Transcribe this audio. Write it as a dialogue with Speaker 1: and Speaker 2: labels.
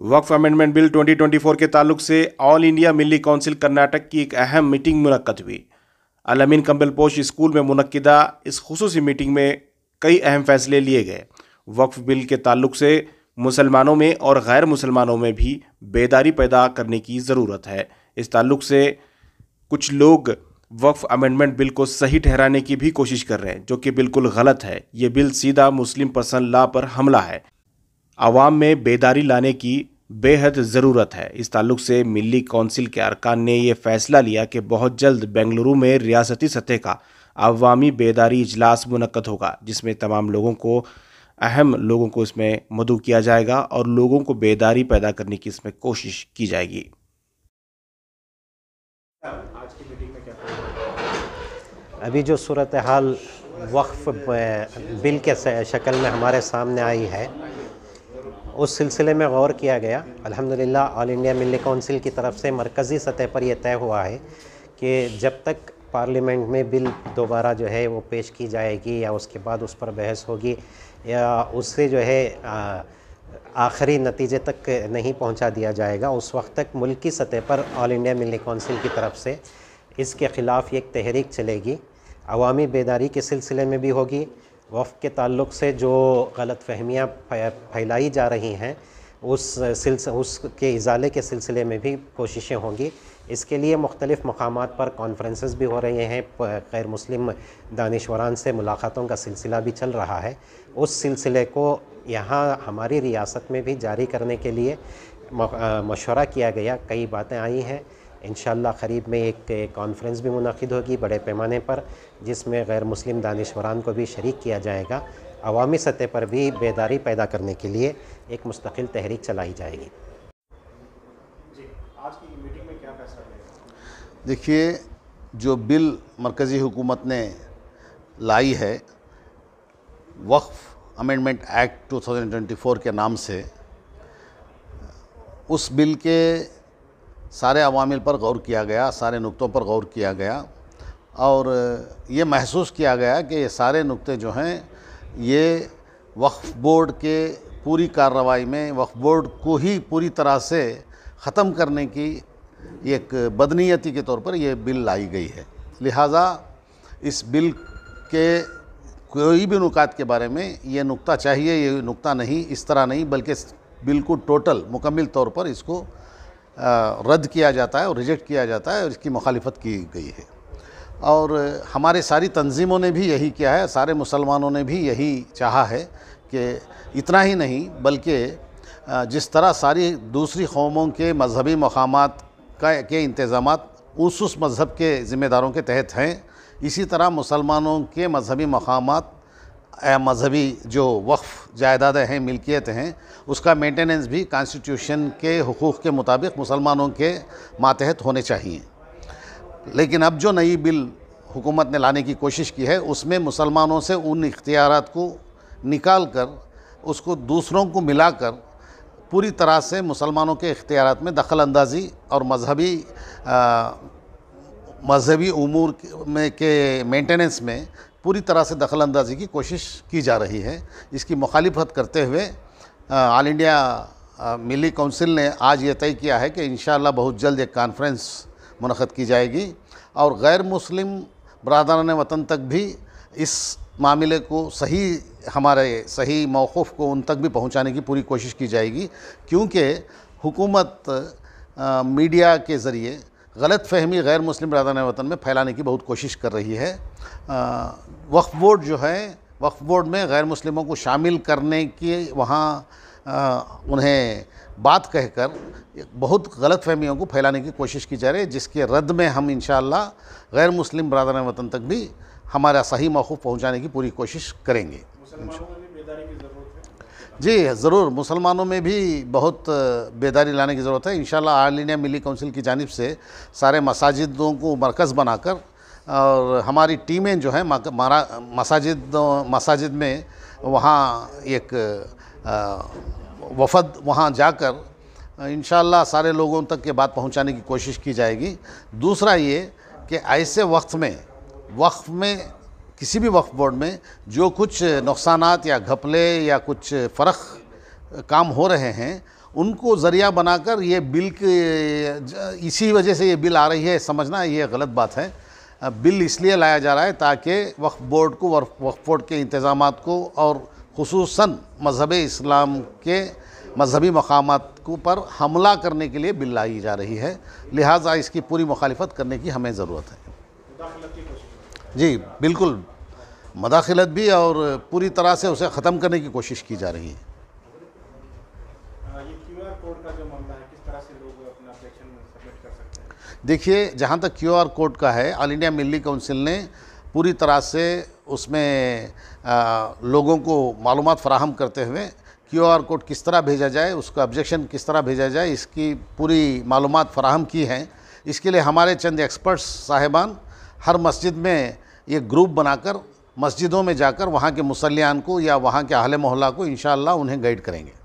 Speaker 1: वक्फ amendment bill 2024 के ताल्लुक से All India Milli Council Karnataka की एक अहम मीटिंग मुनद हुई अलमीन कम्बलपोश स्कूल में मनदा इस खसूस मीटिंग में कई अहम फैसले लिए गए वक्फ बिल के ताल्लुक से मुसलमानों में और गैर मुसलमानों में भी बेदारी पैदा करने की ज़रूरत है इस ताल्लुक से कुछ लोग वक्फ अमेंडमेंट बिल को सही ठहराने की भी कोशिश कर रहे हैं जो कि बिल्कुल गलत है ये बिल सीधा मुस्लिम पसंद ला पर हमला है आवाम में बेदारी लाने की बेहद ज़रूरत है इस ताल्लुक से मिली कौंसिल के अरकान ने यह फैसला लिया कि बहुत जल्द बेंगलुरु में रियासती सतह का अवामी बेदारी इजलास मनकद होगा जिसमें तमाम लोगों को अहम लोगों को इसमें मद़ु किया जाएगा और लोगों को बेदारी पैदा करने की इसमें कोशिश की जाएगी
Speaker 2: अभी जो सूरत हाल वक्फ बिल के शक्ल में हमारे सामने आई है उस सिलसिले में गौर किया गया अल्हम्दुलिल्लाह ऑल इंडिया मिल्ले काउंसिल की तरफ से मरकज़ी सतह पर यह तय हुआ है कि जब तक पार्लियामेंट में बिल दोबारा जो है वो पेश की जाएगी या उसके बाद उस पर बहस होगी या उससे जो है आखिरी नतीजे तक नहीं पहुंचा दिया जाएगा उस वक्त तक मुल्क की सतह पर ऑल इंडिया मिल्ले काउंसिल की तरफ से इसके ख़िलाफ़ एक तहरीक चलेगी अवामी बेदारी के सिलसिले में भी होगी वफ़ के ताल्लुक से जो गलत फहमियाँ फैलाई जा रही हैं उस सिलस उसके इजाले के सिलसिले में भी कोशिशें होंगी इसके लिए मुख्तलिफ़ मकाम पर कॉन्फ्रेंसेस भी हो रहे हैं गैर मुस्लिम दानश्वरान से मुलाकातों का सिलसिला भी चल रहा है उस सिलसिले को यहाँ हमारी रियासत में भी जारी करने के लिए मशवरा किया गया कई बातें आई हैं इन क़रीब में एक कॉन्फ्रेंस भी मुनद होगी बड़े पैमाने पर जिसमें गैर मुस्लिम दानश्वरान को भी शरीक किया जाएगा अवामी सतह पर भी बेदारी पैदा करने के लिए एक मुस्तकिल तहरीक
Speaker 3: चलाई जाएगी देखिए जो बिल मरकज़ी हुकूमत ने लाई है वक्फ अमेंडमेंट एक्ट 2024 के नाम से उस बिल के सारे अवामिल पर गौर किया गया सारे नुकतों पर गौर किया गया और ये महसूस किया गया कि ये सारे नुकते जो हैं ये वक्फ़ बोर्ड के पूरी कार्रवाई में वक्फ बोर्ड को ही पूरी तरह से ख़त्म करने की एक बदनीयती के तौर पर यह बिल लाई गई है लिहाजा इस बिल के कोई भी नुकात के बारे में ये नुक्ता चाहिए ये नुक्ता नहीं इस तरह नहीं बल्कि बिल्कुल टोटल मुकम्मल तौर पर इसको रद्द किया जाता है और रिजेक्ट किया जाता है और इसकी मुखालफत की गई है और हमारे सारी तंजीमों ने भी यही किया है सारे मुसलमानों ने भी यही चाहा है कि इतना ही नहीं बल्कि जिस तरह सारी दूसरी कौमों के मजहबी मकाम का के इंतज़ाम उस उस मज़हब के ज़िम्मेदारों के तहत हैं इसी तरह मुसलमानों के मजहबी मकाम मजहबी जो वक्फ़ जायदादें हैं मिल्कियत हैं उसका मेंटेनेंस भी कॉन्स्टिट्यूशन के हकूक़ के मुताबिक मुसलमानों के मातहत होने चाहिए लेकिन अब जो नई बिल हुकूमत ने लाने की कोशिश की है उसमें मुसलमानों से उन इख्तियार को निकाल कर उसको दूसरों को मिलाकर पूरी तरह से मुसलमानों के इख्तियार में दखल अंदाजी और मजहबी मजहबी अमूर में के मेंटेनेंस में पूरी तरह से दखल अंदाजी की कोशिश की जा रही है इसकी मुखालिफत करते हुए ऑल इंडिया मिली काउंसिल ने आज ये तय किया है कि इन बहुत जल्द एक कॉन्फ्रेंस मनखद की जाएगी और गैर मुस्लिम बरदरान वतन तक भी इस मामले को सही हमारे सही मौक़ को उन तक भी पहुंचाने की पूरी कोशिश की जाएगी क्योंकि हुकूमत मीडिया के ज़रिए गलत फहमी गैर मुस्लिम बरदान वतन में फैलाने की बहुत कोशिश कर रही है वक्फ बोर्ड जो है वक्फ बोर्ड में गैर मुस्लिमों को शामिल करने की वहाँ उन्हें बात कहकर बहुत गलत फहमियों को फैलाने की कोशिश की जा रही है जिसके रद्द में हम इन गैर मुस्लिम बरदान वतन तक भी हमारा सही मौक़ पहुँचाने की पूरी कोशिश करेंगे जी ज़रूर मुसलमानों में भी बहुत बेदारी लाने की ज़रूरत है इन आल इंडिया मिली काउंसिल की जानब से सारे मसाजिदों को मरकज़ बनाकर और हमारी टीमें जो हैं मसाजिद मसाजिद में वहाँ एक वफद वहाँ जाकर इन सारे लोगों तक ये बात पहुँचाने की कोशिश की जाएगी दूसरा ये कि ऐसे वक्त में वक्त में किसी भी वक्फ बोर्ड में जो कुछ नुकसान या घपले या कुछ फ़र्क काम हो रहे हैं उनको ज़रिया बनाकर ये बिल के इसी वजह से ये बिल आ रही है समझना ये गलत बात है बिल इसलिए लाया जा रहा है ताकि वक्फ बोर्ड को और वक्फ बोर्ड के इंतज़ाम को और खसूस मजहब इस्लाम के मजहबी मकाम को पर हमला करने के लिए बिल लाई जा रही है लिहाजा इसकी पूरी मुखालफत करने की हमें ज़रूरत है जी बिल्कुल मदाखलत भी और पूरी तरह से उसे ख़त्म करने की कोशिश की जा रही है देखिए जहाँ तक क्यू आर कोड का है ऑल इंडिया मिल्ली काउंसिल ने पूरी तरह से उसमें आ, लोगों को मालूम फ़राहम करते हुए क्यू आर कोड किस तरह भेजा जाए उसका ऑब्जेक्शन किस तरह भेजा जाए इसकी पूरी मालूम फ्राहम की हैं इसके लिए हमारे चंद एक्सपर्ट्स साहिबान हर मस्जिद में ये ग्रुप बनाकर मस्जिदों में जाकर वहाँ के मुसलियान को या वहाँ के अहल मोहल्ला को इन उन्हें गाइड करेंगे